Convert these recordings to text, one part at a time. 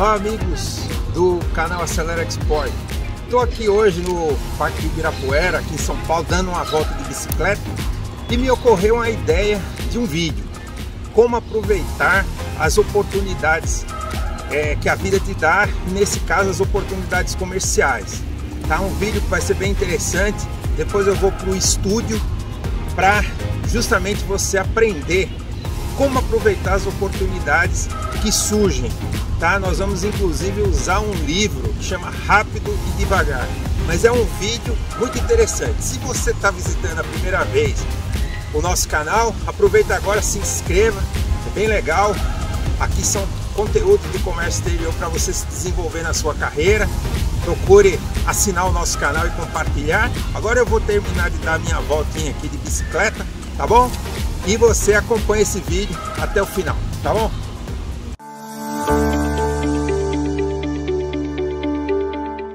Olá, amigos do canal Acelera Export. Estou aqui hoje no Parque de Ibirapuera, aqui em São Paulo, dando uma volta de bicicleta e me ocorreu uma ideia de um vídeo. Como aproveitar as oportunidades é, que a vida te dá, nesse caso as oportunidades comerciais. Tá? Um vídeo que vai ser bem interessante. Depois eu vou para o estúdio para justamente você aprender como aproveitar as oportunidades que surgem. Tá? Nós vamos inclusive usar um livro que chama Rápido e Devagar, mas é um vídeo muito interessante. Se você está visitando a primeira vez o nosso canal, aproveita agora, se inscreva, é bem legal. Aqui são conteúdo de comércio exterior para você se desenvolver na sua carreira. Procure assinar o nosso canal e compartilhar. Agora eu vou terminar de dar minha voltinha aqui de bicicleta, tá bom? e você acompanha esse vídeo até o final, tá bom?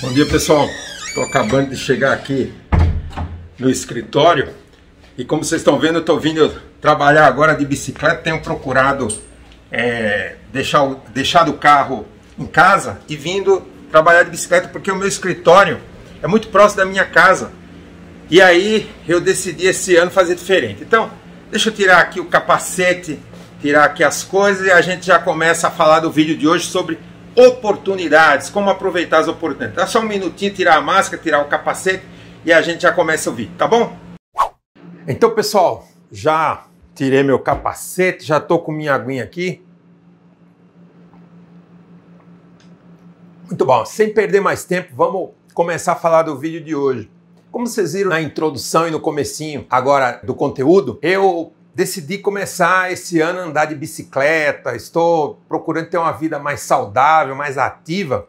Bom dia pessoal, estou acabando de chegar aqui no escritório e como vocês estão vendo, eu estou vindo trabalhar agora de bicicleta, tenho procurado é, deixar, o, deixar o carro em casa e vindo trabalhar de bicicleta porque o meu escritório é muito próximo da minha casa. E aí eu decidi esse ano fazer diferente. Então, Deixa eu tirar aqui o capacete, tirar aqui as coisas e a gente já começa a falar do vídeo de hoje sobre oportunidades, como aproveitar as oportunidades. Dá tá só um minutinho tirar a máscara, tirar o capacete e a gente já começa o vídeo, tá bom? Então, pessoal, já tirei meu capacete, já tô com minha aguinha aqui. Muito bom, sem perder mais tempo, vamos começar a falar do vídeo de hoje. Como vocês viram na introdução e no comecinho agora do conteúdo, eu decidi começar esse ano a andar de bicicleta, estou procurando ter uma vida mais saudável, mais ativa,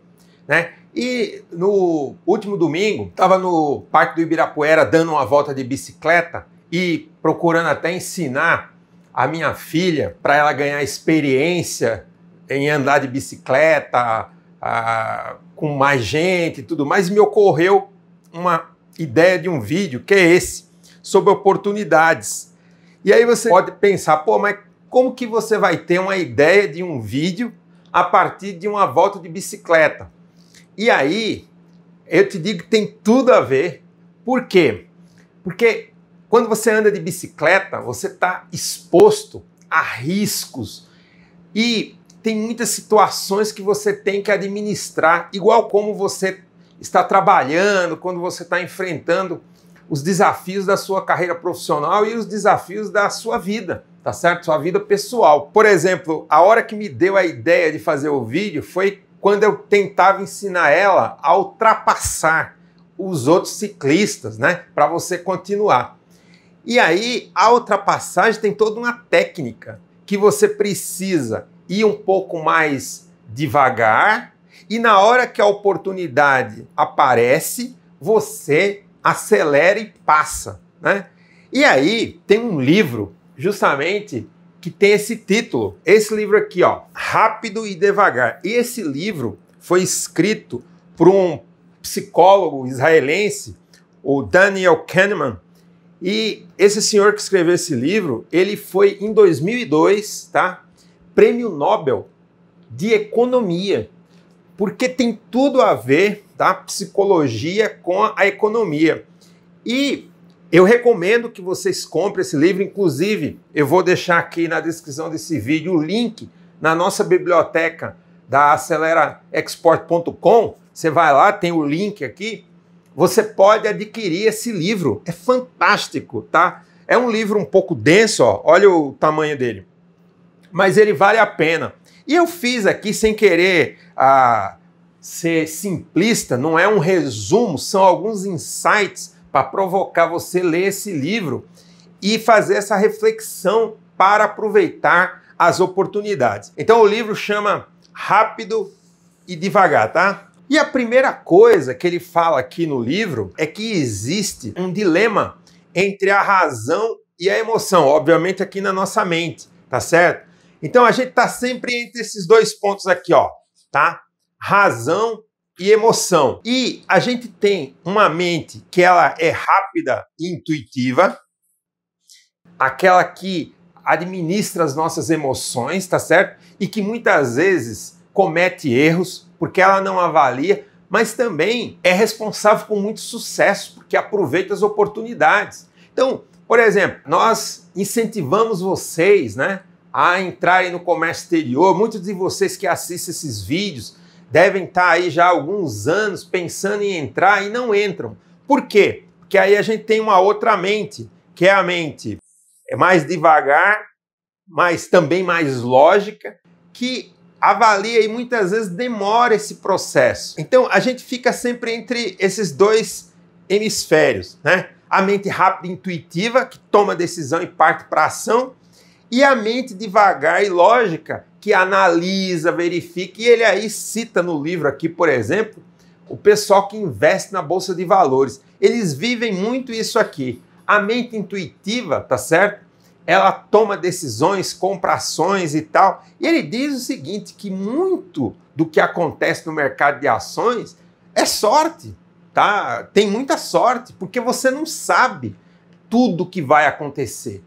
né? E no último domingo, estava no Parque do Ibirapuera dando uma volta de bicicleta e procurando até ensinar a minha filha para ela ganhar experiência em andar de bicicleta a, com mais gente e tudo mais. E me ocorreu uma ideia de um vídeo, que é esse, sobre oportunidades. E aí você pode pensar, pô, mas como que você vai ter uma ideia de um vídeo a partir de uma volta de bicicleta? E aí, eu te digo que tem tudo a ver. Por quê? Porque quando você anda de bicicleta, você está exposto a riscos e tem muitas situações que você tem que administrar, igual como você está trabalhando, quando você está enfrentando os desafios da sua carreira profissional e os desafios da sua vida, tá certo? Sua vida pessoal. Por exemplo, a hora que me deu a ideia de fazer o vídeo foi quando eu tentava ensinar ela a ultrapassar os outros ciclistas, né? Para você continuar. E aí, a ultrapassagem tem toda uma técnica que você precisa ir um pouco mais devagar, e na hora que a oportunidade aparece, você acelera e passa, né? E aí tem um livro justamente que tem esse título. Esse livro aqui, ó, Rápido e Devagar. E esse livro foi escrito por um psicólogo israelense, o Daniel Kahneman. E esse senhor que escreveu esse livro, ele foi em 2002, tá? Prêmio Nobel de Economia porque tem tudo a ver da tá? psicologia com a economia. E eu recomendo que vocês comprem esse livro, inclusive eu vou deixar aqui na descrição desse vídeo o link na nossa biblioteca da aceleraexport.com. Você vai lá, tem o link aqui. Você pode adquirir esse livro. É fantástico, tá? É um livro um pouco denso, ó. olha o tamanho dele. Mas ele vale a pena. E eu fiz aqui sem querer ah, ser simplista, não é um resumo, são alguns insights para provocar você ler esse livro e fazer essa reflexão para aproveitar as oportunidades. Então o livro chama Rápido e Devagar, tá? E a primeira coisa que ele fala aqui no livro é que existe um dilema entre a razão e a emoção, obviamente aqui na nossa mente, tá certo? Então a gente está sempre entre esses dois pontos aqui, ó, tá? Razão e emoção. E a gente tem uma mente que ela é rápida e intuitiva, aquela que administra as nossas emoções, tá certo? E que muitas vezes comete erros porque ela não avalia, mas também é responsável por muito sucesso porque aproveita as oportunidades. Então, por exemplo, nós incentivamos vocês, né, a entrarem no comércio exterior. Muitos de vocês que assistem esses vídeos devem estar tá aí já há alguns anos pensando em entrar e não entram. Por quê? Porque aí a gente tem uma outra mente, que é a mente é mais devagar, mas também mais lógica, que avalia e muitas vezes demora esse processo. Então a gente fica sempre entre esses dois hemisférios, né? A mente rápida e intuitiva, que toma decisão e parte para ação, e a mente devagar e lógica, que analisa, verifica, e ele aí cita no livro aqui, por exemplo, o pessoal que investe na bolsa de valores. Eles vivem muito isso aqui. A mente intuitiva, tá certo? Ela toma decisões, compra ações e tal. E ele diz o seguinte: que muito do que acontece no mercado de ações é sorte, tá? Tem muita sorte, porque você não sabe tudo o que vai acontecer.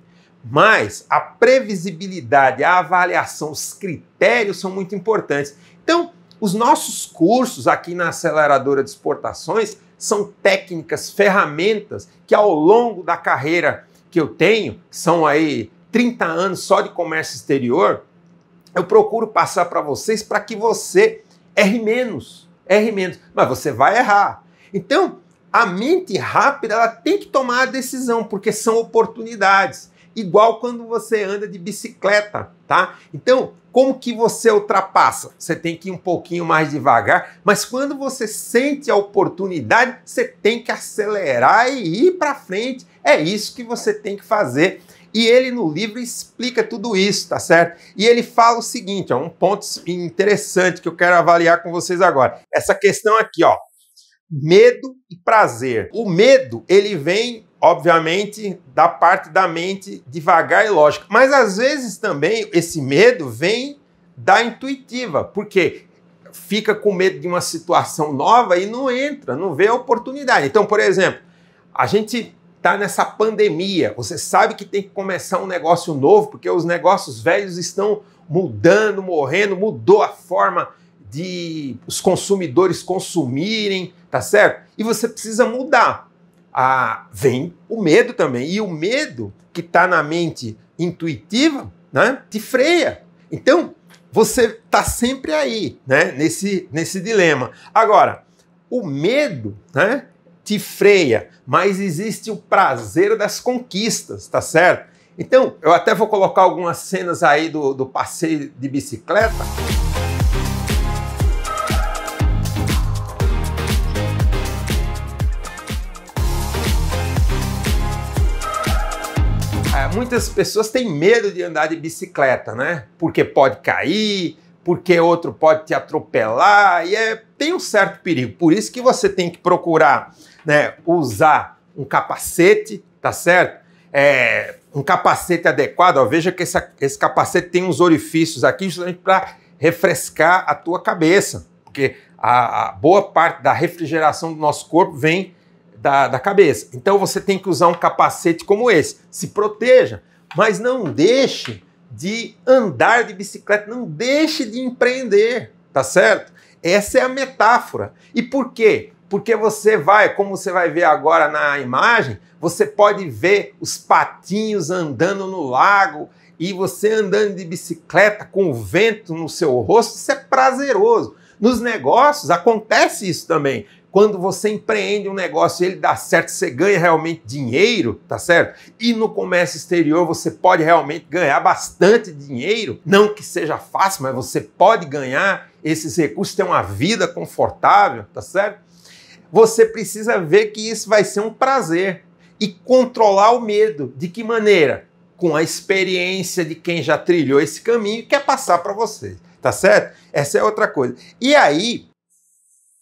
Mas a previsibilidade, a avaliação, os critérios são muito importantes. Então, os nossos cursos aqui na aceleradora de exportações são técnicas, ferramentas que ao longo da carreira que eu tenho, são aí 30 anos só de comércio exterior, eu procuro passar para vocês para que você erre menos, erre menos, mas você vai errar. Então, a mente rápida ela tem que tomar a decisão, porque são oportunidades igual quando você anda de bicicleta, tá? Então, como que você ultrapassa? Você tem que ir um pouquinho mais devagar, mas quando você sente a oportunidade, você tem que acelerar e ir para frente. É isso que você tem que fazer. E ele no livro explica tudo isso, tá certo? E ele fala o seguinte, ó, um ponto interessante que eu quero avaliar com vocês agora. Essa questão aqui, ó, medo e prazer. O medo, ele vem obviamente, da parte da mente devagar e lógica. Mas às vezes também esse medo vem da intuitiva, porque fica com medo de uma situação nova e não entra, não vê a oportunidade. Então, por exemplo, a gente está nessa pandemia, você sabe que tem que começar um negócio novo, porque os negócios velhos estão mudando, morrendo, mudou a forma de os consumidores consumirem, tá certo? E você precisa mudar ah, vem o medo também. E o medo que está na mente intuitiva né, te freia. Então, você está sempre aí, né, nesse, nesse dilema. Agora, o medo né, te freia, mas existe o prazer das conquistas, tá certo? Então, eu até vou colocar algumas cenas aí do, do passeio de bicicleta. muitas pessoas têm medo de andar de bicicleta, né? Porque pode cair, porque outro pode te atropelar e é, tem um certo perigo. Por isso que você tem que procurar, né, usar um capacete, tá certo? É, um capacete adequado. Ó, veja que esse, esse capacete tem uns orifícios aqui justamente para refrescar a tua cabeça, porque a, a boa parte da refrigeração do nosso corpo vem da, da cabeça. Então você tem que usar um capacete como esse. Se proteja, mas não deixe de andar de bicicleta, não deixe de empreender, tá certo? Essa é a metáfora. E por quê? Porque você vai, como você vai ver agora na imagem, você pode ver os patinhos andando no lago e você andando de bicicleta com o vento no seu rosto, isso é prazeroso. Nos negócios acontece isso também quando você empreende um negócio e ele dá certo, você ganha realmente dinheiro, tá certo? E no comércio exterior você pode realmente ganhar bastante dinheiro, não que seja fácil, mas você pode ganhar esses recursos, ter uma vida confortável, tá certo? Você precisa ver que isso vai ser um prazer e controlar o medo. De que maneira? Com a experiência de quem já trilhou esse caminho e quer passar para você, tá certo? Essa é outra coisa. E aí,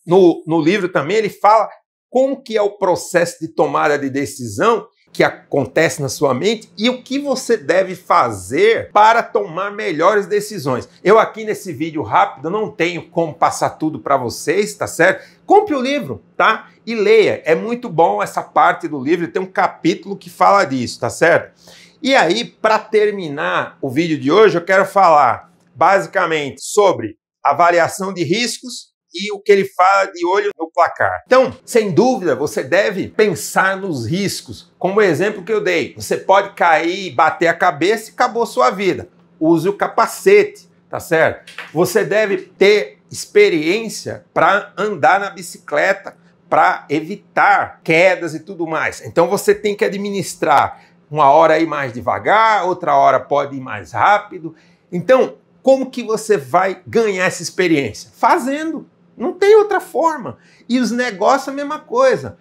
no, no livro também ele fala como que é o processo de tomada de decisão que acontece na sua mente e o que você deve fazer para tomar melhores decisões. Eu aqui nesse vídeo rápido não tenho como passar tudo para vocês, tá certo? Compre o livro, tá? E leia. É muito bom essa parte do livro, tem um capítulo que fala disso, tá certo? E aí, para terminar o vídeo de hoje, eu quero falar basicamente sobre avaliação de riscos e o que ele fala de olho no placar. Então, sem dúvida, você deve pensar nos riscos. Como o exemplo que eu dei, você pode cair, bater a cabeça e acabou sua vida. Use o capacete, tá certo? Você deve ter experiência para andar na bicicleta, para evitar quedas e tudo mais. Então você tem que administrar uma hora ir mais devagar, outra hora pode ir mais rápido. Então, como que você vai ganhar essa experiência? Fazendo. Não tem outra forma. E os negócios, a mesma coisa.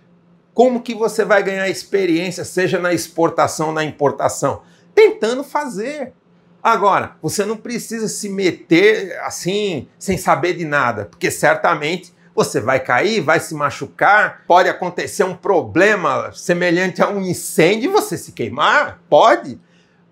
Como que você vai ganhar experiência, seja na exportação, ou na importação? Tentando fazer. Agora, você não precisa se meter assim, sem saber de nada, porque certamente você vai cair, vai se machucar, pode acontecer um problema semelhante a um incêndio e você se queimar, pode.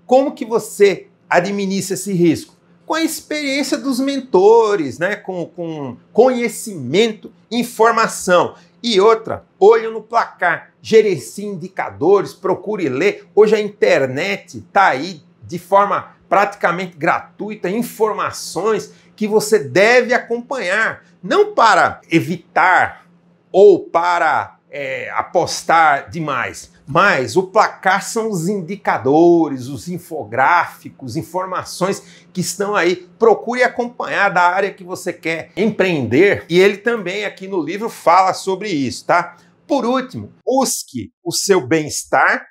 Como que você administra esse risco? com a experiência dos mentores, né? com, com conhecimento, informação. E outra, olho no placar, gerencie indicadores, procure ler. Hoje a internet está aí de forma praticamente gratuita, informações que você deve acompanhar, não para evitar ou para é, apostar demais, mas o placar são os indicadores, os infográficos, informações que estão aí. Procure acompanhar da área que você quer empreender. E ele também aqui no livro fala sobre isso, tá? Por último, busque o seu bem-estar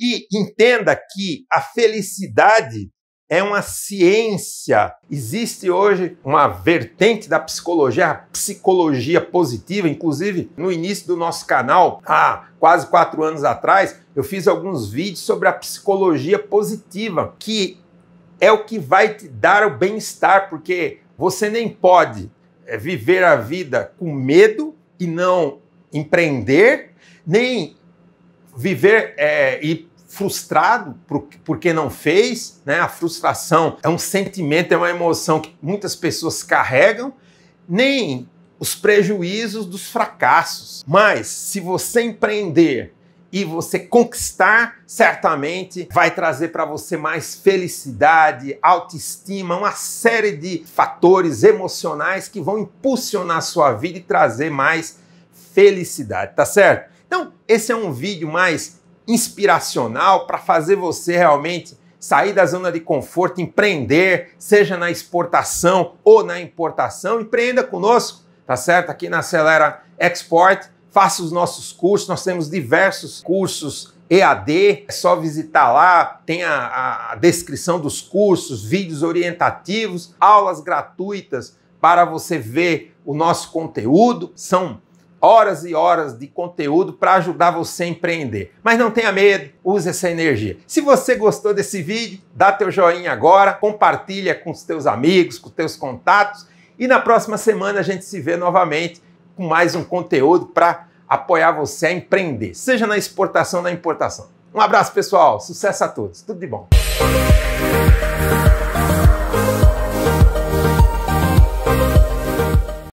e entenda que a felicidade é uma ciência. Existe hoje uma vertente da psicologia, a psicologia positiva. Inclusive, no início do nosso canal, há quase quatro anos atrás, eu fiz alguns vídeos sobre a psicologia positiva, que é o que vai te dar o bem-estar, porque você nem pode eh, viver a vida com medo e não empreender, nem viver é, e frustrado porque não fez, né? A frustração é um sentimento, é uma emoção que muitas pessoas carregam, nem os prejuízos dos fracassos. Mas se você empreender e você conquistar, certamente vai trazer para você mais felicidade, autoestima, uma série de fatores emocionais que vão impulsionar a sua vida e trazer mais felicidade, tá certo? Então, esse é um vídeo mais inspiracional para fazer você realmente sair da zona de conforto, empreender, seja na exportação ou na importação. Empreenda conosco, tá certo? Aqui na Acelera Export, faça os nossos cursos, nós temos diversos cursos EAD, é só visitar lá, tem a, a descrição dos cursos, vídeos orientativos, aulas gratuitas para você ver o nosso conteúdo. São horas e horas de conteúdo para ajudar você a empreender. Mas não tenha medo, use essa energia. Se você gostou desse vídeo, dá teu joinha agora, compartilha com os teus amigos, com os teus contatos e na próxima semana a gente se vê novamente com mais um conteúdo para apoiar você a empreender, seja na exportação ou na importação. Um abraço, pessoal. Sucesso a todos. Tudo de bom.